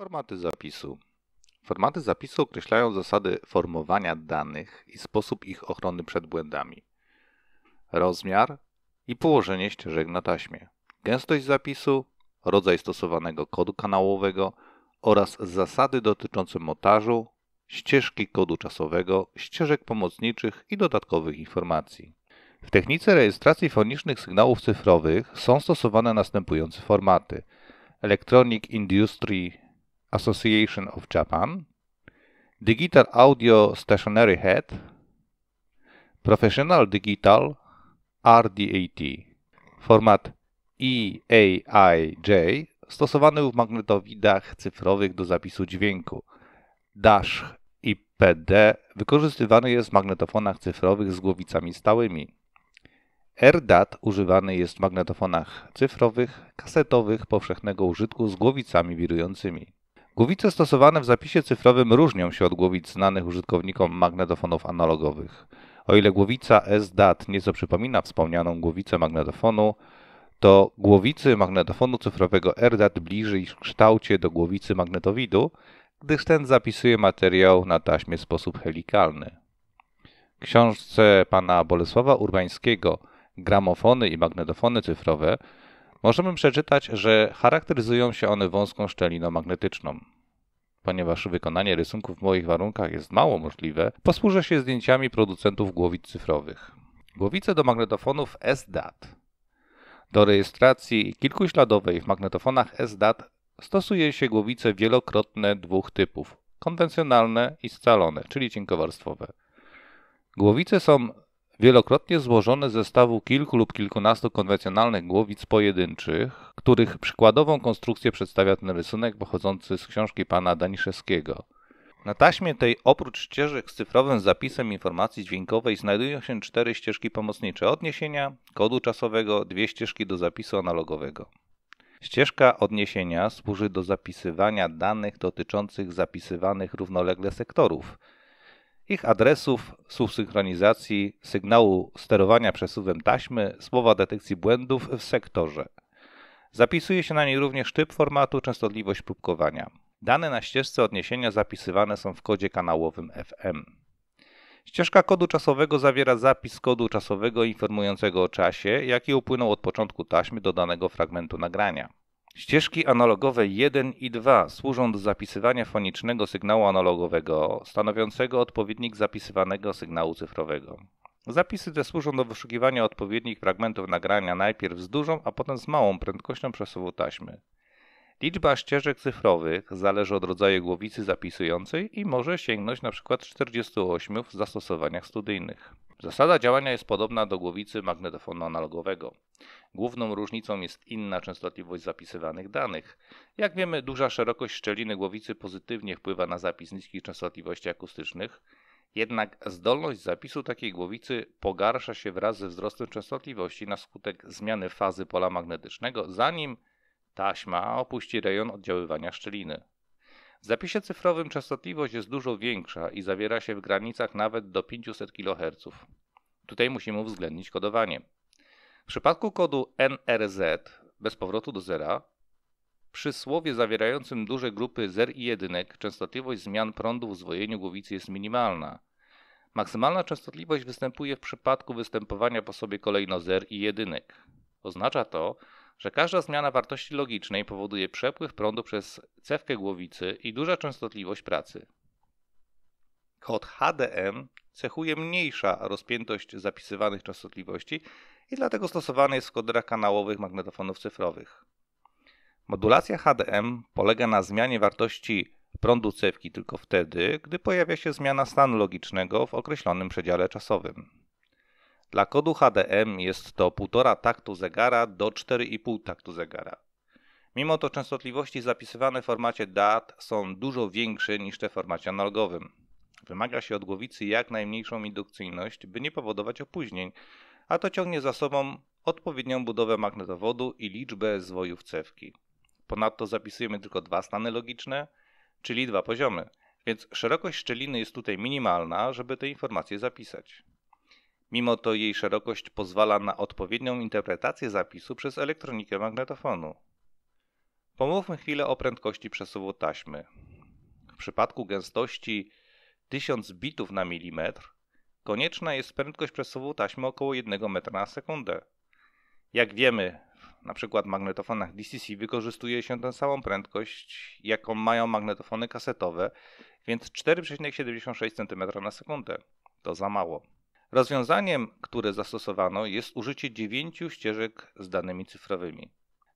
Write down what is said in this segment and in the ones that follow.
Formaty zapisu. Formaty zapisu określają zasady formowania danych i sposób ich ochrony przed błędami. Rozmiar i położenie ścieżek na taśmie. Gęstość zapisu, rodzaj stosowanego kodu kanałowego oraz zasady dotyczące montażu, ścieżki kodu czasowego, ścieżek pomocniczych i dodatkowych informacji. W technice rejestracji fonicznych sygnałów cyfrowych są stosowane następujące formaty: Electronic Industry Association of Japan, Digital Audio Stationary Head, Professional Digital RDAT. Format EAIJ stosowany w magnetowidach cyfrowych do zapisu dźwięku. Dash IPD wykorzystywany jest w magnetofonach cyfrowych z głowicami stałymi. RDAT używany jest w magnetofonach cyfrowych, kasetowych powszechnego użytku z głowicami wirującymi. Głowice stosowane w zapisie cyfrowym różnią się od głowic znanych użytkownikom magnetofonów analogowych. O ile głowica SDAT nieco przypomina wspomnianą głowicę magnetofonu, to głowicy magnetofonu cyfrowego RDAT bliżej w kształcie do głowicy magnetowidu, gdyż ten zapisuje materiał na taśmie w sposób helikalny. W książce pana Bolesława Urbańskiego Gramofony i magnetofony cyfrowe Możemy przeczytać, że charakteryzują się one wąską szczeliną magnetyczną. Ponieważ wykonanie rysunków w moich warunkach jest mało możliwe, posłużę się zdjęciami producentów głowic cyfrowych. Głowice do magnetofonów SDAT. Do rejestracji kilkuśladowej w magnetofonach SDAT stosuje się głowice wielokrotne dwóch typów: konwencjonalne i scalone, czyli cienkowarstwowe. Głowice są wielokrotnie złożone z zestawu kilku lub kilkunastu konwencjonalnych głowic pojedynczych, których przykładową konstrukcję przedstawia ten rysunek pochodzący z książki pana Daniszewskiego. Na taśmie tej oprócz ścieżek z cyfrowym zapisem informacji dźwiękowej znajdują się cztery ścieżki pomocnicze odniesienia, kodu czasowego, dwie ścieżki do zapisu analogowego. Ścieżka odniesienia służy do zapisywania danych dotyczących zapisywanych równolegle sektorów – ich adresów, słów synchronizacji, sygnału sterowania przesuwem taśmy, słowa detekcji błędów w sektorze. Zapisuje się na niej również typ formatu, częstotliwość próbkowania. Dane na ścieżce odniesienia zapisywane są w kodzie kanałowym FM. Ścieżka kodu czasowego zawiera zapis kodu czasowego informującego o czasie, jaki upłynął od początku taśmy do danego fragmentu nagrania. Ścieżki analogowe 1 i 2 służą do zapisywania fonicznego sygnału analogowego, stanowiącego odpowiednik zapisywanego sygnału cyfrowego. Zapisy te służą do wyszukiwania odpowiednich fragmentów nagrania najpierw z dużą, a potem z małą prędkością przesuwu taśmy. Liczba ścieżek cyfrowych zależy od rodzaju głowicy zapisującej i może sięgnąć np. 48 w zastosowaniach studyjnych. Zasada działania jest podobna do głowicy magnetofonu analogowego. Główną różnicą jest inna częstotliwość zapisywanych danych. Jak wiemy, duża szerokość szczeliny głowicy pozytywnie wpływa na zapis niskich częstotliwości akustycznych, jednak zdolność zapisu takiej głowicy pogarsza się wraz ze wzrostem częstotliwości na skutek zmiany fazy pola magnetycznego, zanim taśma opuści rejon oddziaływania szczeliny. W zapisie cyfrowym częstotliwość jest dużo większa i zawiera się w granicach nawet do 500 kHz. Tutaj musimy uwzględnić kodowanie. W przypadku kodu NRZ bez powrotu do zera, przy słowie zawierającym duże grupy zer i jedynek częstotliwość zmian prądu w zwojeniu głowicy jest minimalna. Maksymalna częstotliwość występuje w przypadku występowania po sobie kolejno zer i jedynek. Oznacza to, że każda zmiana wartości logicznej powoduje przepływ prądu przez cewkę głowicy i duża częstotliwość pracy. Kod HDM cechuje mniejsza rozpiętość zapisywanych częstotliwości i dlatego stosowany jest w koderach kanałowych magnetofonów cyfrowych. Modulacja HDM polega na zmianie wartości prądu cewki tylko wtedy, gdy pojawia się zmiana stanu logicznego w określonym przedziale czasowym. Dla kodu HDM jest to 1,5 taktu zegara do 4,5 taktu zegara. Mimo to częstotliwości zapisywane w formacie DAT są dużo większe niż te w formacie analogowym. Wymaga się od głowicy jak najmniejszą indukcyjność, by nie powodować opóźnień, a to ciągnie za sobą odpowiednią budowę magnetowodu i liczbę zwojów cewki. Ponadto zapisujemy tylko dwa stany logiczne, czyli dwa poziomy, więc szerokość szczeliny jest tutaj minimalna, żeby te informacje zapisać. Mimo to jej szerokość pozwala na odpowiednią interpretację zapisu przez elektronikę magnetofonu. Pomówmy chwilę o prędkości przesuwu taśmy. W przypadku gęstości 1000 bitów na milimetr konieczna jest prędkość przesuwu taśmy około 1 metra na sekundę. Jak wiemy, na przykład w magnetofonach DCC wykorzystuje się tę samą prędkość, jaką mają magnetofony kasetowe, więc 4,76 cm na sekundę. To za mało. Rozwiązaniem, które zastosowano, jest użycie dziewięciu ścieżek z danymi cyfrowymi.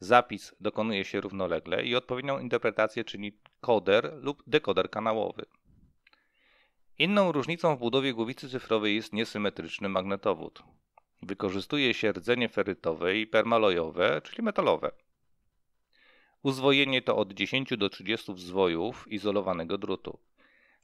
Zapis dokonuje się równolegle i odpowiednią interpretację czyni koder lub dekoder kanałowy. Inną różnicą w budowie głowicy cyfrowej jest niesymetryczny magnetowód. Wykorzystuje się rdzenie ferytowe i permalojowe, czyli metalowe. Uzwojenie to od 10 do 30 zwojów izolowanego drutu.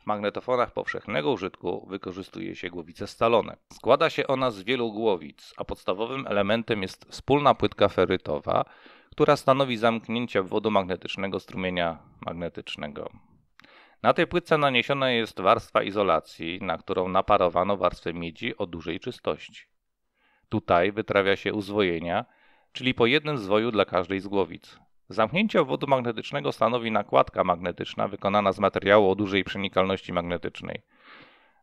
W magnetofonach powszechnego użytku wykorzystuje się głowice stalone. Składa się ona z wielu głowic, a podstawowym elementem jest wspólna płytka ferrytowa, która stanowi zamknięcie obwodu magnetycznego strumienia magnetycznego. Na tej płytce naniesiona jest warstwa izolacji, na którą naparowano warstwę miedzi o dużej czystości. Tutaj wytrawia się uzwojenia, czyli po jednym zwoju dla każdej z głowic. Zamknięcie obwodu magnetycznego stanowi nakładka magnetyczna wykonana z materiału o dużej przenikalności magnetycznej.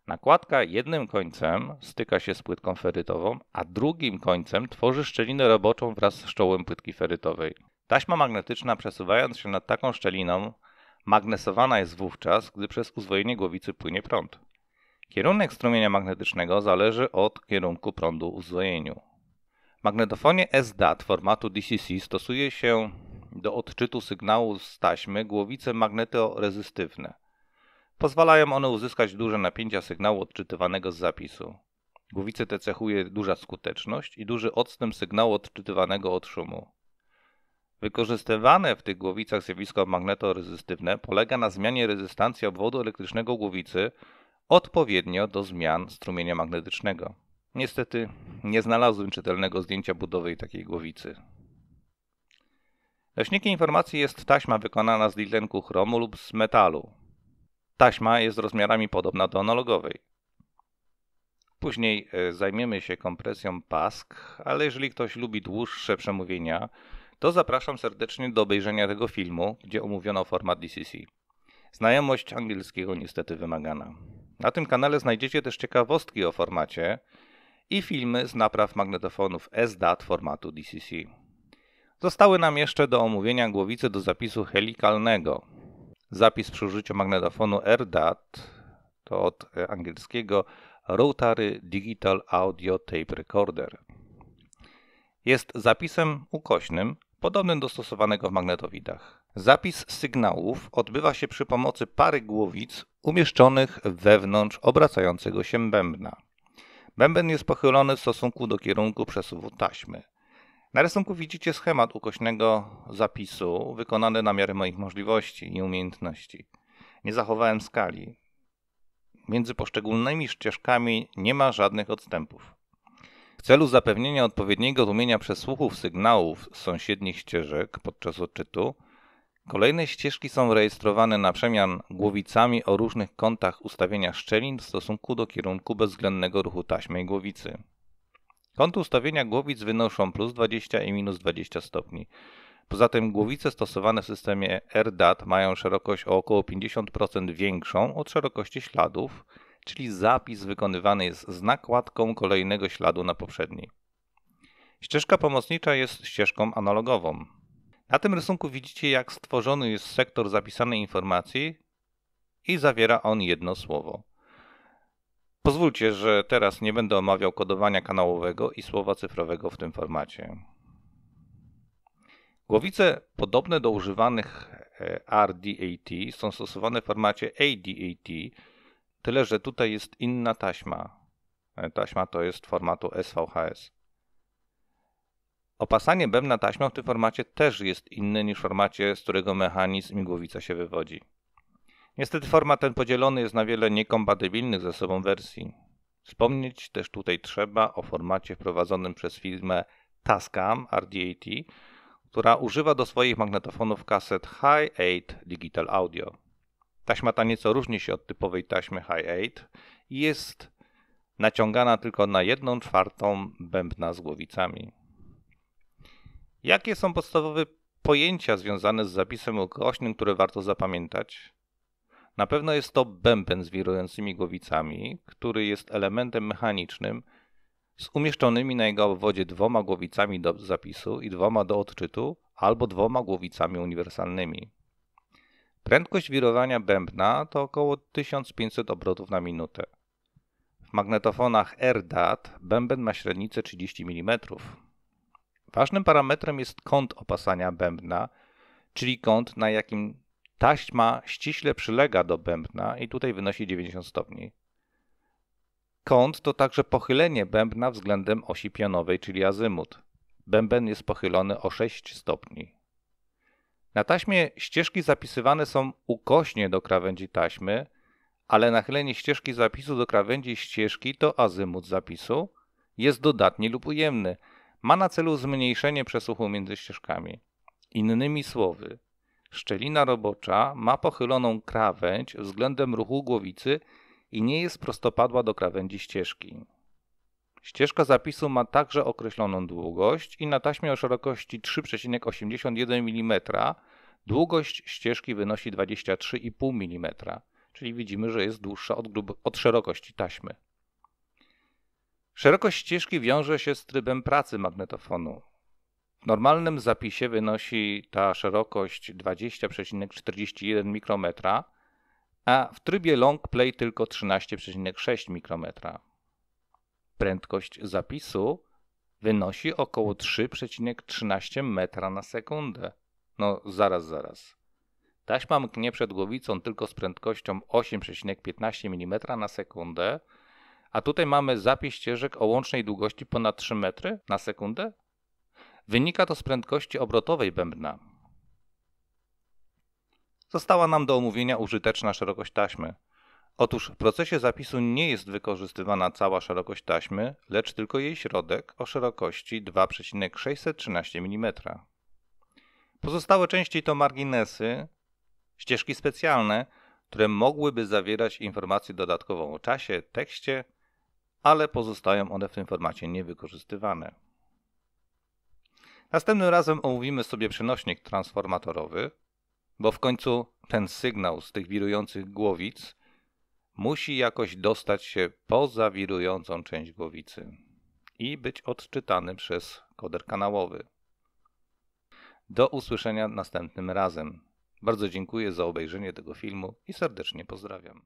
Nakładka jednym końcem styka się z płytką ferytową, a drugim końcem tworzy szczelinę roboczą wraz z czołem płytki ferytowej. Taśma magnetyczna przesuwając się nad taką szczeliną, magnesowana jest wówczas, gdy przez uzwojenie głowicy płynie prąd. Kierunek strumienia magnetycznego zależy od kierunku prądu uzwojeniu. W magnetofonie SDAT formatu DCC stosuje się do odczytu sygnału z taśmy głowice magnetorezystywne. Pozwalają one uzyskać duże napięcia sygnału odczytywanego z zapisu. Głowice te cechuje duża skuteczność i duży odstęp sygnału odczytywanego od szumu. Wykorzystywane w tych głowicach zjawisko magnetorezystywne polega na zmianie rezystancji obwodu elektrycznego głowicy odpowiednio do zmian strumienia magnetycznego. Niestety nie znalazłem czytelnego zdjęcia budowy takiej głowicy. Leśnikiem informacji jest taśma wykonana z dwutlenku chromu lub z metalu. Taśma jest rozmiarami podobna do analogowej. Później e, zajmiemy się kompresją pask, ale jeżeli ktoś lubi dłuższe przemówienia, to zapraszam serdecznie do obejrzenia tego filmu, gdzie omówiono format DCC. Znajomość angielskiego niestety wymagana. Na tym kanale znajdziecie też ciekawostki o formacie i filmy z napraw magnetofonów SDAT formatu DCC. Zostały nam jeszcze do omówienia głowice do zapisu helikalnego. Zapis przy użyciu magnetofonu RDAT to od angielskiego Rotary Digital Audio Tape Recorder. Jest zapisem ukośnym, podobnym do stosowanego w magnetowidach. Zapis sygnałów odbywa się przy pomocy pary głowic umieszczonych wewnątrz obracającego się bębna. Bęben jest pochylony w stosunku do kierunku przesuwu taśmy. Na rysunku widzicie schemat ukośnego zapisu wykonany na miarę moich możliwości i umiejętności. Nie zachowałem skali. Między poszczególnymi ścieżkami nie ma żadnych odstępów. W celu zapewnienia odpowiedniego tłumienia przesłuchów sygnałów z sąsiednich ścieżek podczas odczytu, kolejne ścieżki są rejestrowane na przemian głowicami o różnych kątach ustawienia szczelin w stosunku do kierunku bezwzględnego ruchu taśmy i głowicy. Kąty ustawienia głowic wynoszą plus 20 i minus 20 stopni. Poza tym głowice stosowane w systemie RDAT mają szerokość o około 50% większą od szerokości śladów, czyli zapis wykonywany jest z nakładką kolejnego śladu na poprzedni. Ścieżka pomocnicza jest ścieżką analogową. Na tym rysunku widzicie jak stworzony jest sektor zapisanej informacji i zawiera on jedno słowo. Pozwólcie, że teraz nie będę omawiał kodowania kanałowego i słowa cyfrowego w tym formacie. Głowice podobne do używanych e, RDAT są stosowane w formacie ADAT, tyle że tutaj jest inna taśma. E, taśma to jest formatu SVHS. Opasanie na taśmę w tym formacie też jest inne niż w formacie, z którego mechanizm i głowica się wywodzi. Niestety format ten podzielony jest na wiele niekompatybilnych ze sobą wersji. Wspomnieć też tutaj trzeba o formacie wprowadzonym przez firmę Tascam RDAT, która używa do swoich magnetofonów kaset Hi8 Digital Audio. Taśma ta nieco różni się od typowej taśmy Hi8 i jest naciągana tylko na 1 czwartą bębna z głowicami. Jakie są podstawowe pojęcia związane z zapisem ukośnym, które warto zapamiętać? Na pewno jest to bęben z wirującymi głowicami, który jest elementem mechanicznym z umieszczonymi na jego obwodzie dwoma głowicami do zapisu i dwoma do odczytu albo dwoma głowicami uniwersalnymi. Prędkość wirowania bębna to około 1500 obrotów na minutę. W magnetofonach RDAT bęben ma średnicę 30 mm. Ważnym parametrem jest kąt opasania bębna, czyli kąt, na jakim Taśma ściśle przylega do bębna i tutaj wynosi 90 stopni. Kąt to także pochylenie bębna względem osi pionowej, czyli azymut. Bęben jest pochylony o 6 stopni. Na taśmie ścieżki zapisywane są ukośnie do krawędzi taśmy, ale nachylenie ścieżki zapisu do krawędzi ścieżki to azymut zapisu jest dodatni lub ujemny. Ma na celu zmniejszenie przesuchu między ścieżkami. Innymi słowy, Szczelina robocza ma pochyloną krawędź względem ruchu głowicy i nie jest prostopadła do krawędzi ścieżki. Ścieżka zapisu ma także określoną długość i na taśmie o szerokości 3,81 mm długość ścieżki wynosi 23,5 mm, czyli widzimy, że jest dłuższa od, od szerokości taśmy. Szerokość ścieżki wiąże się z trybem pracy magnetofonu. W normalnym zapisie wynosi ta szerokość 20,41 mikrometra, a w trybie long play tylko 13,6 mikrometra. Prędkość zapisu wynosi około 3,13 metra na sekundę. No zaraz, zaraz. Taśma mknie przed głowicą tylko z prędkością 8,15 mm na sekundę, a tutaj mamy zapis ścieżek o łącznej długości ponad 3 metry na sekundę? Wynika to z prędkości obrotowej bębna. Została nam do omówienia użyteczna szerokość taśmy. Otóż w procesie zapisu nie jest wykorzystywana cała szerokość taśmy, lecz tylko jej środek o szerokości 2,613 mm. Pozostałe części to marginesy, ścieżki specjalne, które mogłyby zawierać informację dodatkową o czasie, tekście, ale pozostają one w tym formacie niewykorzystywane. Następnym razem omówimy sobie przenośnik transformatorowy, bo w końcu ten sygnał z tych wirujących głowic musi jakoś dostać się poza wirującą część głowicy i być odczytany przez koder kanałowy. Do usłyszenia następnym razem. Bardzo dziękuję za obejrzenie tego filmu i serdecznie pozdrawiam.